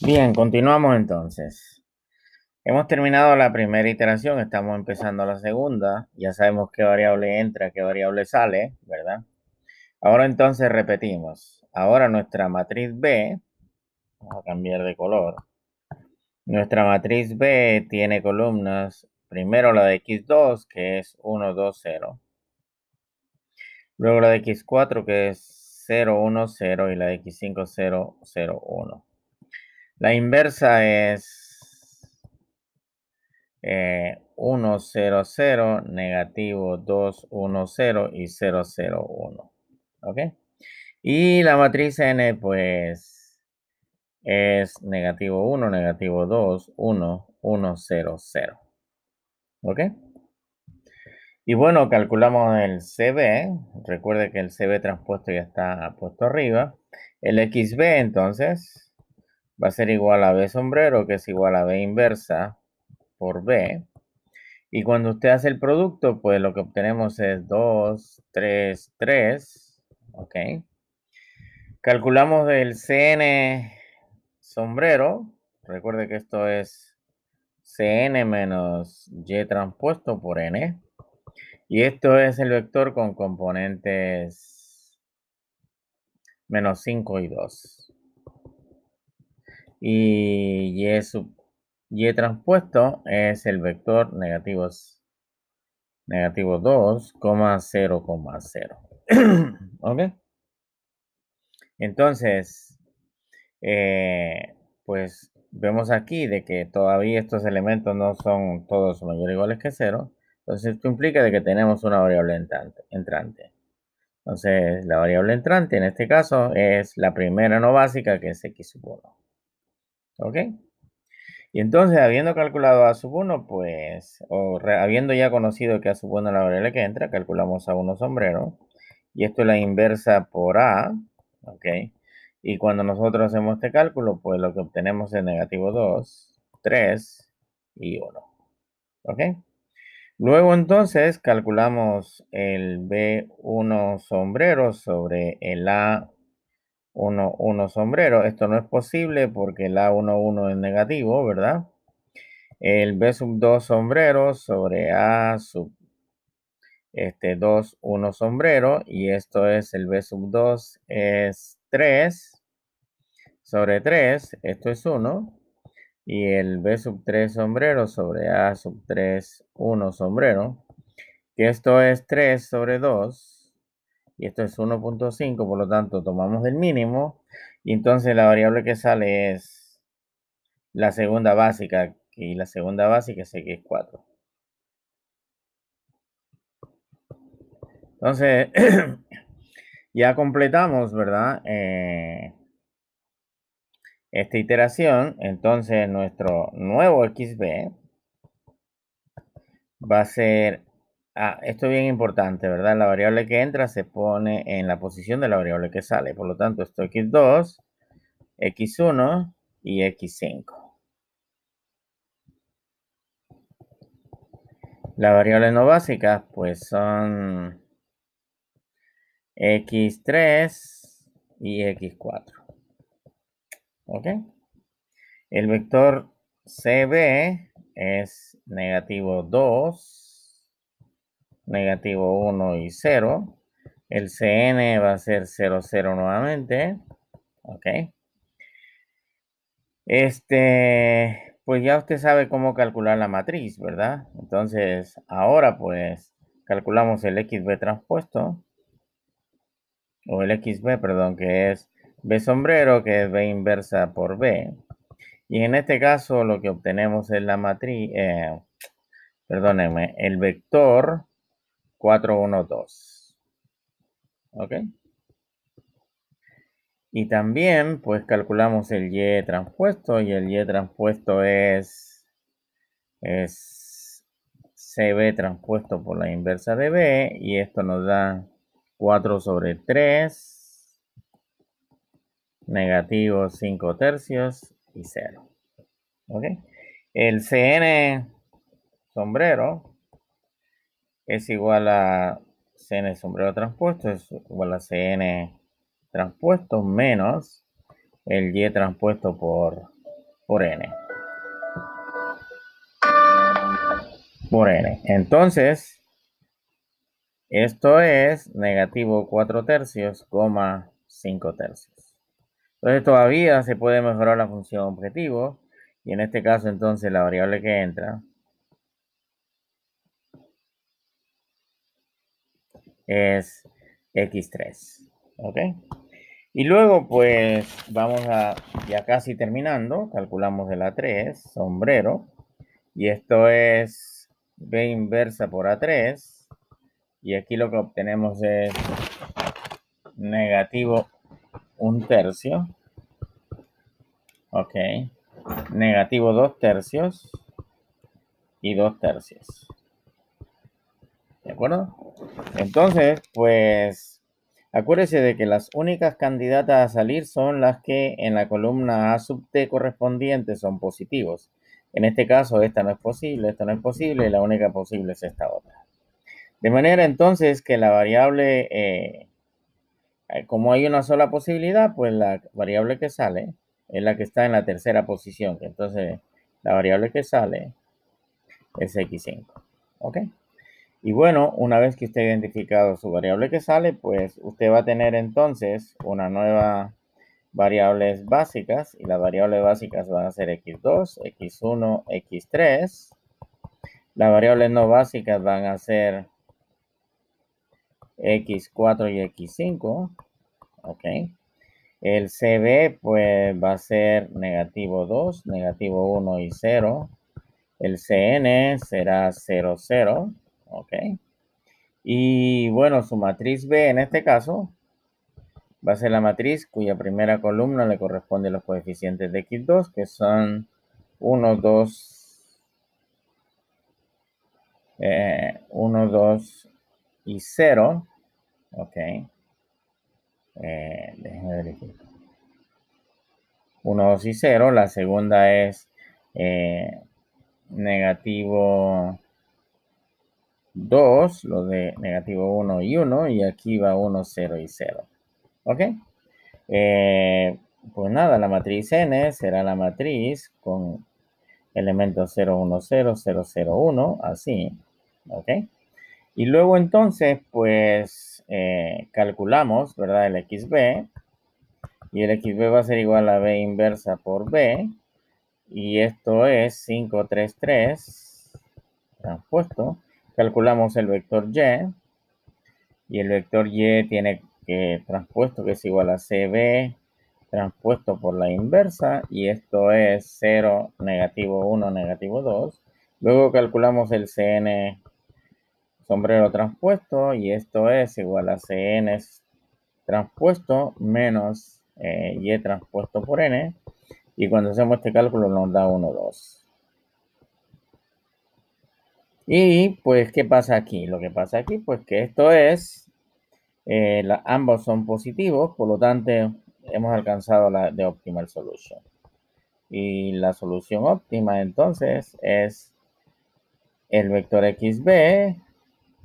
Bien, continuamos entonces. Hemos terminado la primera iteración, estamos empezando la segunda. Ya sabemos qué variable entra, qué variable sale, ¿verdad? Ahora entonces repetimos. Ahora nuestra matriz B, vamos a cambiar de color. Nuestra matriz B tiene columnas, primero la de X2, que es 1, 2, 0. Luego la de X4, que es 0, 1, 0, y la de X5, 0, 0, 1. La inversa es 1, 0, 0, negativo 2, 1, 0 y 0, 0, 1. ¿Ok? Y la matriz N, pues, es negativo 1, negativo 2, 1, 1, 0, 0. ¿Ok? Y bueno, calculamos el CB. Recuerde que el CB transpuesto ya está puesto arriba. El XB, entonces, va a ser igual a B sombrero, que es igual a B inversa por B. Y cuando usted hace el producto, pues lo que obtenemos es 2, 3, 3. ¿Ok? Calculamos el CN sombrero. Recuerde que esto es CN menos Y transpuesto por N. Y esto es el vector con componentes menos 5 y 2 y y, y transpuesto es el vector negativo, 0, 0. ¿Ok? Entonces, eh, pues vemos aquí de que todavía estos elementos no son todos mayores o iguales que 0. Entonces, esto implica de que tenemos una variable entrante. Entonces, la variable entrante en este caso es la primera no básica que es x1. ¿Ok? Y entonces, habiendo calculado a sub 1, pues, o habiendo ya conocido que a sub 1 la variable que entra, calculamos a 1 sombrero. Y esto es la inversa por A, ¿ok? Y cuando nosotros hacemos este cálculo, pues lo que obtenemos es negativo 2, 3 y 1. ¿Ok? Luego entonces calculamos el B1 sombrero sobre el A 1, 1 sombrero. Esto no es posible porque el A1, 1 es negativo, ¿verdad? El B sub 2 sombrero sobre A sub este, 2, 1 sombrero. Y esto es el B sub 2 es 3 sobre 3. Esto es 1. Y el B sub 3 sombrero sobre A sub 3, 1 sombrero. Que esto es 3 sobre 2 y esto es 1.5, por lo tanto tomamos del mínimo y entonces la variable que sale es la segunda básica y la segunda básica sé que es 4. Entonces, ya completamos, ¿verdad? Eh, esta iteración, entonces nuestro nuevo XB va a ser Ah, esto es bien importante, ¿verdad? La variable que entra se pone en la posición de la variable que sale. Por lo tanto, esto es x2, x1 y x5. Las variables no básicas, pues son x3 y x4. ¿Ok? El vector CB es negativo 2 negativo 1 y 0. El CN va a ser 0, 0 nuevamente. Ok. Este, pues ya usted sabe cómo calcular la matriz, ¿verdad? Entonces, ahora pues calculamos el XB transpuesto. O el XB, perdón, que es B sombrero, que es B inversa por B. Y en este caso lo que obtenemos es la matriz, eh, perdónenme, el vector 4, 1, 2. ¿Ok? Y también, pues calculamos el Y transpuesto y el Y transpuesto es, es CB transpuesto por la inversa de B y esto nos da 4 sobre 3, negativo 5 tercios y 0. ¿Ok? El CN sombrero es igual a Cn sombrero transpuesto, es igual a Cn transpuesto menos el Y transpuesto por, por N. Por N. Entonces, esto es negativo 4 tercios, 5 tercios. Entonces todavía se puede mejorar la función objetivo y en este caso entonces la variable que entra es X3. ¿Ok? Y luego, pues, vamos a, ya casi terminando, calculamos el A3, sombrero. Y esto es B inversa por A3. Y aquí lo que obtenemos es negativo un tercio. Ok. Negativo dos tercios y dos tercios. ¿De acuerdo? Entonces, pues acuérdese de que las únicas candidatas a salir son las que en la columna A sub T correspondiente son positivos. En este caso, esta no es posible, esta no es posible, la única posible es esta otra. De manera entonces que la variable, eh, eh, como hay una sola posibilidad, pues la variable que sale es la que está en la tercera posición. Entonces, la variable que sale es X5. ¿Ok? Y bueno, una vez que esté identificado su variable que sale, pues usted va a tener entonces una nueva variables básicas y las variables básicas van a ser x2, x1, x3. Las variables no básicas van a ser x4 y x5. Ok. El CB pues va a ser negativo 2, negativo 1 y 0. El CN será 0, 0. Ok. Y bueno, su matriz B en este caso va a ser la matriz cuya primera columna le corresponde a los coeficientes de X2, que son 1, 2, 1, 2 y 0. Ok. déjenme 1, 2 y 0. La segunda es eh, negativo 2, lo de negativo 1 y 1, y aquí va 1, 0 y 0. ¿Ok? Eh, pues nada, la matriz N será la matriz con elementos 0, 1, 0, 0, 0, 1, así. ¿Ok? Y luego entonces, pues eh, calculamos, ¿verdad? El XB. Y el XB va a ser igual a B inversa por B. Y esto es 5, 3, 3 transpuesto calculamos el vector y y el vector y tiene que transpuesto que es igual a cb transpuesto por la inversa y esto es 0, negativo 1, negativo 2. Luego calculamos el cn sombrero transpuesto y esto es igual a cn transpuesto menos eh, y transpuesto por n. Y cuando hacemos este cálculo nos da 1, 2. Y pues, ¿qué pasa aquí? Lo que pasa aquí, pues que esto es, eh, ambos son positivos, por lo tanto, hemos alcanzado la de óptima solución. Y la solución óptima entonces es el vector XB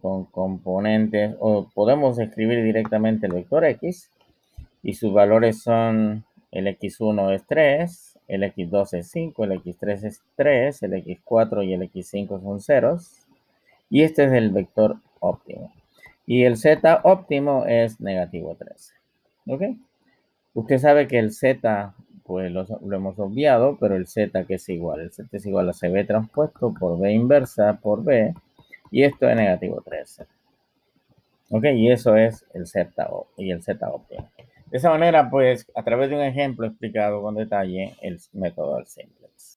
con componentes, o podemos escribir directamente el vector X, y sus valores son el X1 es 3, el X2 es 5, el X3 es 3, el X4 y el X5 son ceros. Y este es el vector óptimo. Y el Z óptimo es negativo 13. ¿Ok? Usted sabe que el Z, pues lo, hemos obviado, pero el Z que es igual. El Z es igual a CB transpuesto por B inversa por B. Y esto es negativo 13. ¿Ok? Y eso es el Z y el Z óptimo. De esa manera, pues, a través de un ejemplo explicado con detalle, el método del simplex.